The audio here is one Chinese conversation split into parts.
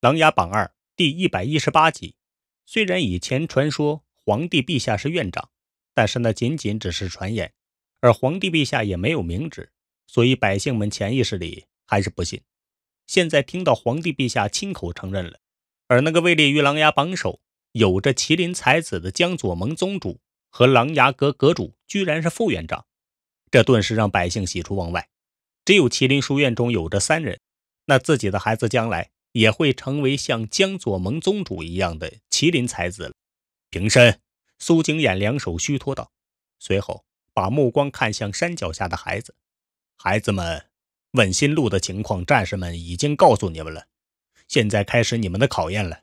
《琅琊榜二》第一百一十八集，虽然以前传说皇帝陛下是院长，但是那仅仅只是传言，而皇帝陛下也没有明旨，所以百姓们潜意识里还是不信。现在听到皇帝陛下亲口承认了，而那个位列于琅琊榜首、有着麒麟才子的江左盟宗主和琅琊阁阁主居然是副院长，这顿时让百姓喜出望外。只有麒麟书院中有着三人，那自己的孩子将来……也会成为像江左盟宗主一样的麒麟才子了。平身，苏景琰两手虚托道，随后把目光看向山脚下的孩子。孩子们，问心路的情况，战士们已经告诉你们了。现在开始你们的考验了。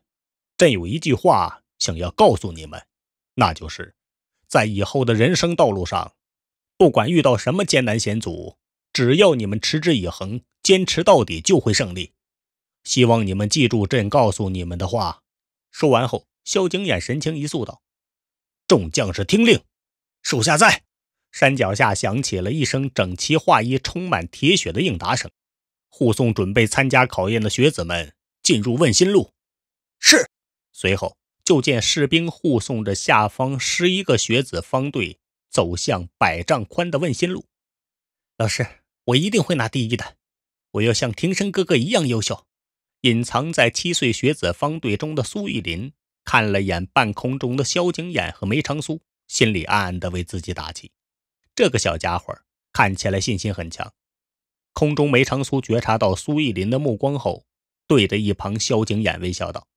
朕有一句话想要告诉你们，那就是，在以后的人生道路上，不管遇到什么艰难险阻，只要你们持之以恒，坚持到底，就会胜利。希望你们记住朕告诉你们的话。说完后，萧景琰神情一肃，道：“众将士听令，属下在。”山脚下响起了一声整齐划一、充满铁血的应答声。护送准备参加考验的学子们进入问心路。是。随后就见士兵护送着下方十一个学子方队走向百丈宽的问心路。老师，我一定会拿第一的。我要像庭生哥哥一样优秀。隐藏在七岁学子方队中的苏玉林看了眼半空中的萧景琰和梅长苏，心里暗暗的为自己打气。这个小家伙看起来信心很强。空中梅长苏觉察到苏玉林的目光后，对着一旁萧景琰微笑道：“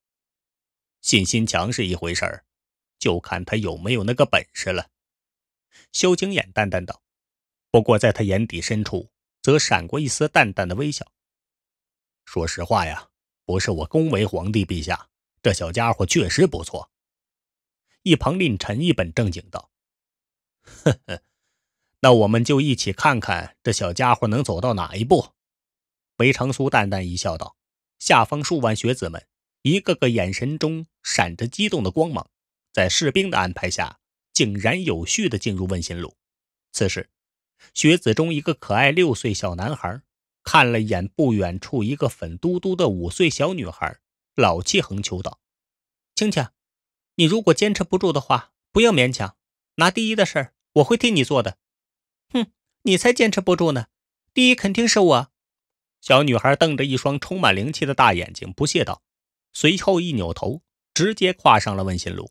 信心强是一回事儿，就看他有没有那个本事了。”萧景琰淡淡道：“不过，在他眼底深处，则闪过一丝淡淡的微笑。说实话呀。”不是我恭维皇帝陛下，这小家伙确实不错。一旁令臣一本正经道：“呵呵，那我们就一起看看这小家伙能走到哪一步。”韦长苏淡淡一笑道：“下方数万学子们，一个个眼神中闪着激动的光芒，在士兵的安排下，井然有序地进入问心路。此时，学子中一个可爱六岁小男孩。”看了一眼不远处一个粉嘟嘟的五岁小女孩，老气横秋道：“青青，你如果坚持不住的话，不要勉强。拿第一的事，我会替你做的。”哼，你才坚持不住呢！第一肯定是我。”小女孩瞪着一双充满灵气的大眼睛，不屑道。随后一扭头，直接跨上了问心路。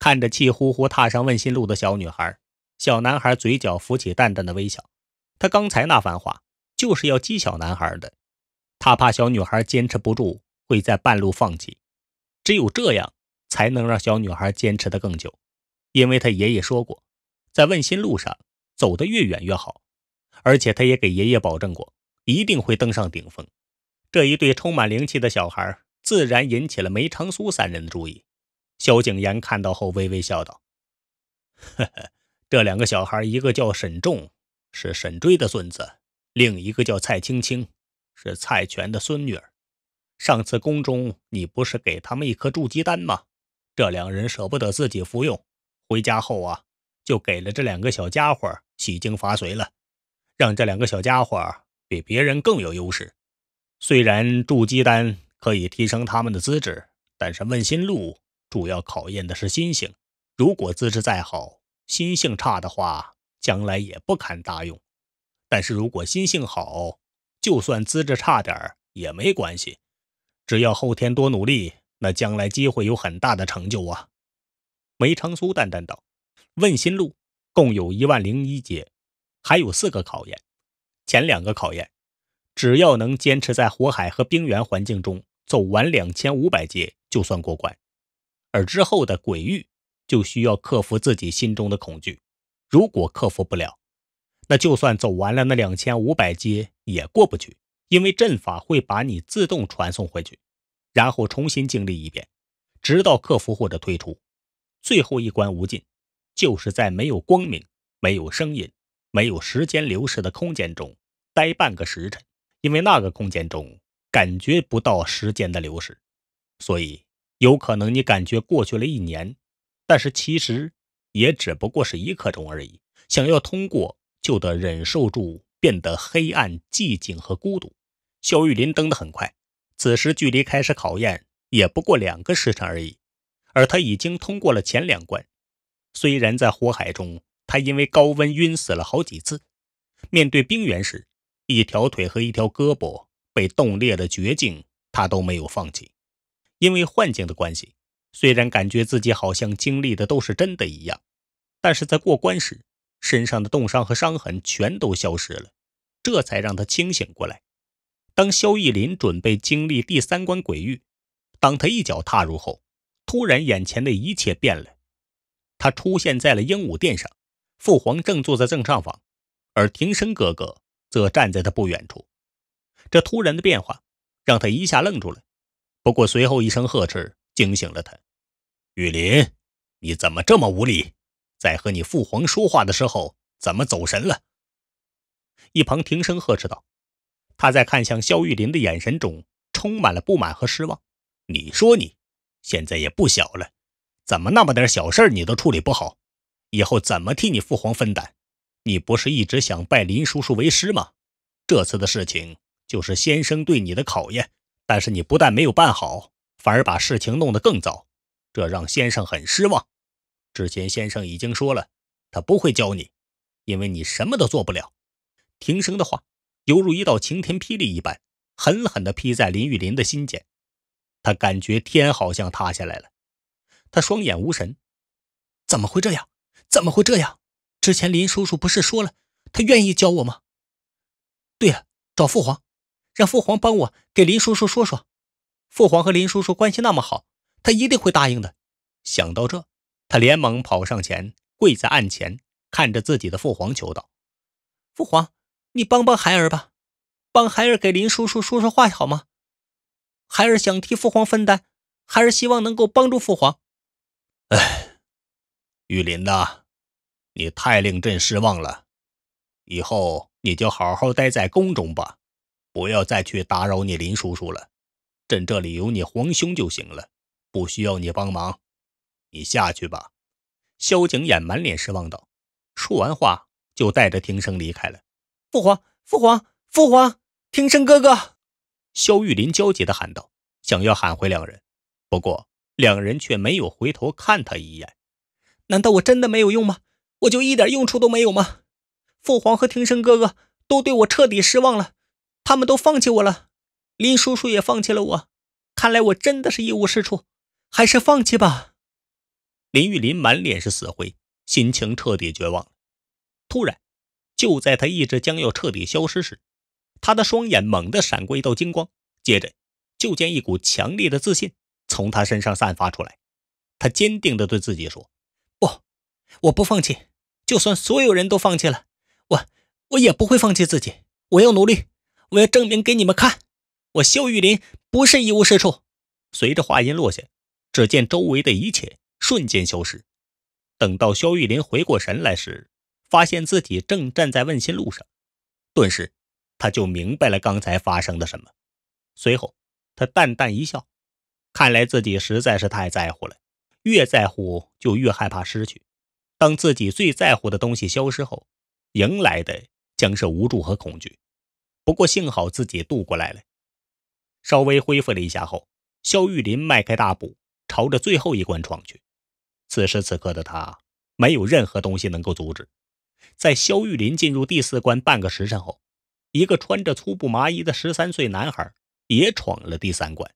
看着气呼呼踏上问心路的小女孩，小男孩嘴角浮起淡淡的微笑。他刚才那番话。就是要激小男孩的，他怕小女孩坚持不住会在半路放弃，只有这样才能让小女孩坚持的更久。因为他爷爷说过，在问心路上走得越远越好，而且他也给爷爷保证过一定会登上顶峰。这一对充满灵气的小孩自然引起了梅长苏三人的注意。萧景琰看到后微微笑道：“呵呵，这两个小孩，一个叫沈重，是沈追的孙子。”另一个叫蔡青青，是蔡全的孙女儿。上次宫中你不是给他们一颗筑基丹吗？这两人舍不得自己服用，回家后啊，就给了这两个小家伙洗精伐髓了，让这两个小家伙比别人更有优势。虽然筑基丹可以提升他们的资质，但是问心路主要考验的是心性。如果资质再好，心性差的话，将来也不堪大用。但是如果心性好，就算资质差点也没关系，只要后天多努力，那将来机会有很大的成就啊！梅长苏淡淡道：“问心路共有一万零一节，还有四个考验。前两个考验，只要能坚持在火海和冰原环境中走完两千五百节，就算过关。而之后的鬼域，就需要克服自己心中的恐惧，如果克服不了。”那就算走完了那两千五百阶也过不去，因为阵法会把你自动传送回去，然后重新经历一遍，直到克服或者退出。最后一关无尽，就是在没有光明、没有声音、没有时间流逝的空间中待半个时辰，因为那个空间中感觉不到时间的流逝，所以有可能你感觉过去了一年，但是其实也只不过是一刻钟而已。想要通过。就得忍受住变得黑暗、寂静和孤独。肖玉林登得很快，此时距离开始考验也不过两个时辰而已，而他已经通过了前两关。虽然在火海中，他因为高温晕死了好几次；面对冰原时，一条腿和一条胳膊被冻裂的绝境，他都没有放弃。因为幻境的关系，虽然感觉自己好像经历的都是真的一样，但是在过关时。身上的冻伤和伤痕全都消失了，这才让他清醒过来。当萧逸林准备经历第三关鬼域，当他一脚踏入后，突然眼前的一切变了。他出现在了鹦鹉殿上，父皇正坐在正上方，而庭生哥哥则站在他不远处。这突然的变化让他一下愣住了。不过随后一声呵斥惊醒了他：“玉林，你怎么这么无礼？”在和你父皇说话的时候，怎么走神了？一旁停声呵斥道：“他在看向萧玉林的眼神中，充满了不满和失望。你说你，现在也不小了，怎么那么点小事你都处理不好？以后怎么替你父皇分担？你不是一直想拜林叔叔为师吗？这次的事情就是先生对你的考验，但是你不但没有办好，反而把事情弄得更糟，这让先生很失望。”之前先生已经说了，他不会教你，因为你什么都做不了。庭生的话，犹如一道晴天霹雳一般，狠狠地劈在林玉林的心间。他感觉天好像塌下来了，他双眼无神。怎么会这样？怎么会这样？之前林叔叔不是说了，他愿意教我吗？对呀，找父皇，让父皇帮我给林叔叔说说。父皇和林叔叔关系那么好，他一定会答应的。想到这。他连忙跑上前，跪在案前，看着自己的父皇求道：“父皇，你帮帮孩儿吧，帮孩儿给林叔叔说说话好吗？孩儿想替父皇分担，孩儿希望能够帮助父皇。”哎，玉林呐，你太令朕失望了。以后你就好好待在宫中吧，不要再去打扰你林叔叔了。朕这里有你皇兄就行了，不需要你帮忙。你下去吧。”萧景琰满脸失望道。说完话，就带着庭生离开了。“父皇，父皇，父皇，庭生哥哥！”萧玉林焦急地喊道，想要喊回两人，不过两人却没有回头看他一眼。难道我真的没有用吗？我就一点用处都没有吗？父皇和庭生哥哥都对我彻底失望了，他们都放弃我了。林叔叔也放弃了我。看来我真的是一无是处，还是放弃吧。林玉林满脸是死灰，心情彻底绝望了。突然，就在他意志将要彻底消失时，他的双眼猛地闪过一道金光，接着就见一股强烈的自信从他身上散发出来。他坚定的对自己说：“不，我不放弃！就算所有人都放弃了，我我也不会放弃自己。我要努力，我要证明给你们看，我肖玉林不是一无是处。”随着话音落下，只见周围的一切。瞬间消失。等到萧玉林回过神来时，发现自己正站在问心路上，顿时他就明白了刚才发生的什么。随后，他淡淡一笑，看来自己实在是太在乎了，越在乎就越害怕失去。当自己最在乎的东西消失后，迎来的将是无助和恐惧。不过幸好自己渡过来了。稍微恢复了一下后，肖玉林迈开大步，朝着最后一关闯去。此时此刻的他没有任何东西能够阻止。在肖玉林进入第四关半个时辰后，一个穿着粗布麻衣的十三岁男孩也闯了第三关。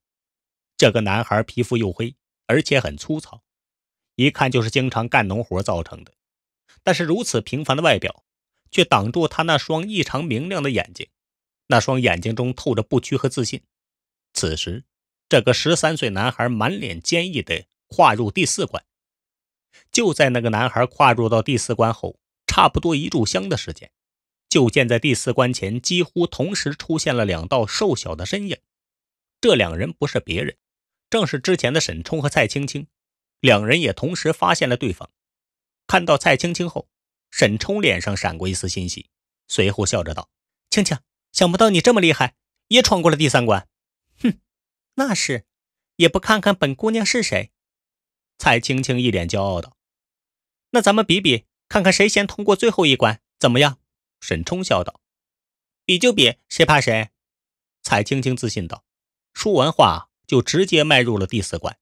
这个男孩皮肤黝黑，而且很粗糙，一看就是经常干农活造成的。但是如此平凡的外表，却挡住他那双异常明亮的眼睛。那双眼睛中透着不屈和自信。此时，这个十三岁男孩满脸坚毅地跨入第四关。就在那个男孩跨入到第四关后，差不多一炷香的时间，就见在第四关前几乎同时出现了两道瘦小的身影。这两人不是别人，正是之前的沈冲和蔡青青。两人也同时发现了对方，看到蔡青青后，沈冲脸上闪过一丝欣喜，随后笑着道：“青青，想不到你这么厉害，也闯过了第三关。”“哼，那是，也不看看本姑娘是谁。”蔡青青一脸骄傲道。那咱们比比，看看谁先通过最后一关，怎么样？沈冲笑道：“比就比，谁怕谁？”蔡青青自信道。说完话，就直接迈入了第四关。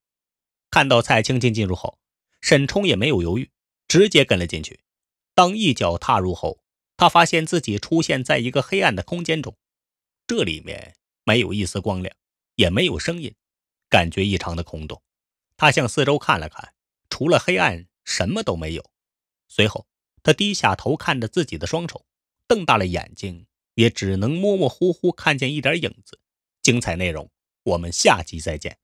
看到蔡青青进入后，沈冲也没有犹豫，直接跟了进去。当一脚踏入后，他发现自己出现在一个黑暗的空间中，这里面没有一丝光亮，也没有声音，感觉异常的空洞。他向四周看了看，除了黑暗。什么都没有。随后，他低下头看着自己的双手，瞪大了眼睛，也只能模模糊糊看见一点影子。精彩内容，我们下集再见。